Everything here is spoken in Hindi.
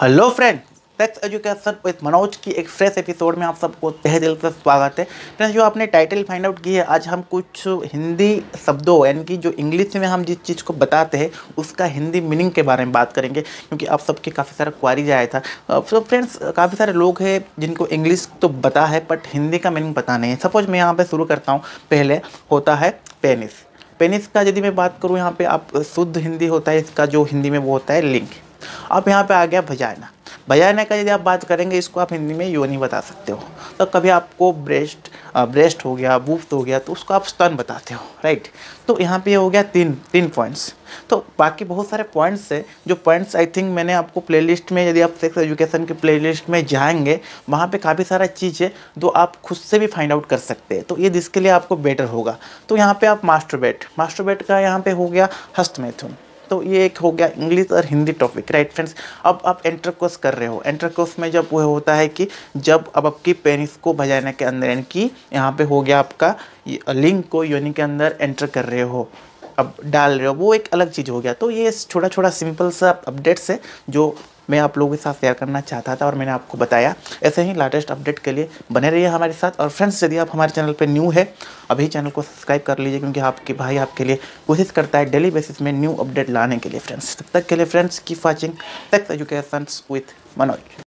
hello friend sex education with Manoj की एक फ्रेश एपिसोड में आप सबको तह दिल से स्वागत है फ्रेंड्स जो आपने टाइटल फाइंड आउट की है आज हम कुछ हिंदी शब्दों यानी कि जो इंग्लिश में हम जिस चीज़ को बताते हैं उसका हिंदी मीनिंग के बारे में बात करेंगे क्योंकि आप सबके काफ़ी सारा क्वारीज आया था तो फ्रेंड्स काफ़ी सारे लोग हैं जिनको इंग्लिश तो पता है बट हिंदी का मीनिंग पता नहीं है सपोज मैं यहाँ पर शुरू करता हूँ पहले होता है पेनिस पेनिस का यदि मैं बात करूँ यहाँ पर आप शुद्ध हिंदी होता है इसका जो हिंदी में वो होता है लिंक अब यहाँ पे आ गया भजाना भजाना का यदि आप बात करेंगे इसको आप हिंदी में योनि बता सकते हो तो कभी आपको ब्रेस्ट ब्रेस्ट हो गया बुफ्त हो गया तो उसको आप स्तन बताते हो राइट तो यहाँ पे हो गया तीन तीन पॉइंट्स तो बाकी बहुत सारे पॉइंट्स है जो पॉइंट्स आई थिंक मैंने आपको प्लेलिस्ट में यदि आप सेक्स एजुकेशन के प्लेलिस्ट में जाएंगे वहाँ पे काफ़ी सारा चीज़ है जो आप खुद से भी फाइंड आउट कर सकते हैं तो ये जिसके लिए आपको बेटर होगा तो यहाँ पे आप मास्टरबेट मास्टरबेट का यहाँ पे हो गया हस्तमैथुन तो ये एक हो गया इंग्लिश और हिंदी टॉपिक राइट फ्रेंड्स अब आप एंटर कोर्स कर रहे हो एंटर कोर्स में जब वह होता है कि जब अब आपकी पेनिस को भजाना के अंदर यानी कि यहाँ पे हो गया आपका लिंक को योनि के अंदर एंटर कर रहे हो अब डाल रहे हो वो एक अलग चीज़ हो गया तो ये छोटा छोटा सिंपल सा अपडेट्स है जो मैं आप लोगों के साथ शेयर करना चाहता था और मैंने आपको बताया ऐसे ही लेटेस्ट अपडेट के लिए बने रहिए हमारे साथ और फ्रेंड्स यदि आप हमारे चैनल पर न्यू है अभी चैनल को सब्सक्राइब कर लीजिए क्योंकि आपके भाई आपके लिए कोशिश करता है डेली बेसिस में न्यू अपडेट लाने के लिए फ्रेंड्स तब तक के लिए फ्रेंड्स की watching sex education with Manoj